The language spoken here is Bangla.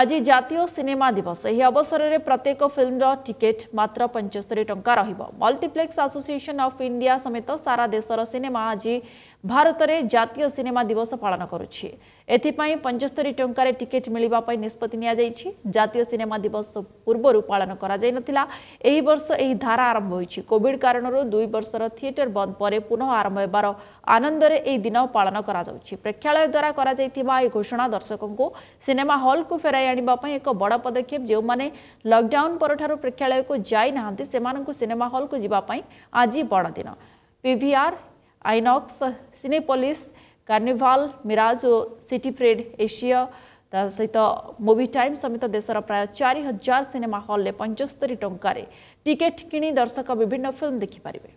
আজি জাতীয় সিনেমা দিবস এই অবসরের প্রত্যেক ফিল্মর টিকেট মাত্র পঞ্চস্তরি টঙ্কা রহব মল্টিপ্লেক্স আসোসিয়েসন অফ ইন্ডিয়া সমেত সারা দেশর সিনেমা আজি ভারতের জাতীয় সিনেমা দিবস পালন করুছি এথিপাই পঞ্চস্তরি টঙ্কার টিকেট মিলবা নিষ্পতি নিয়াযাই জাতীয় সিনেমা দিবস পূর্বর পালন করা যাই নথিলা এই বর্ষ এই ধারা আরম্ভ হয়েছে কোভিড কারণর দুই বর্ষর থিয়েটর বন্ধ পরে পুনঃ আরম্ভ হবার আনন্দরে এই দিন পালন করা যাচ্ছে প্রেক্ষালয় দ্বারা করা যাইতিবা এই ঘোষণা দর্শকଙ୍କୁ সিনেমা হলকু ফেরাই ଫେରାଇ ଆଣିବା ପାଇଁ ଏକ ବଡ଼ ପଦକ୍ଷେପ ଯେଉଁମାନେ ଲକଡାଉନ୍ ପରଠାରୁ ପ୍ରେକ୍ଷାଳୟକୁ ଯାଇନାହାନ୍ତି ସେମାନଙ୍କୁ ସିନେମା ହଲ୍କୁ ଯିବା ପାଇଁ ଆଜି ବଡ଼ ଦିନ PVR INOX Cinepolis Carnival Miraj ଓ ସିଟି ଫ୍ରେଡ୍ ଏସିଆ ତା ସହିତ ମୁଭି ଟାଇମ୍ ସମେତ ଦେଶର ପ୍ରାୟ ଚାରି ହଜାର ସିନେମା ହଲ୍ରେ ପଞ୍ଚସ୍ତରୀ ଟଙ୍କାରେ ଟିକେଟ୍ କିଣି ଦର୍ଶକ ବିଭିନ୍ନ ଫିଲ୍ମ ଦେଖିପାରିବେ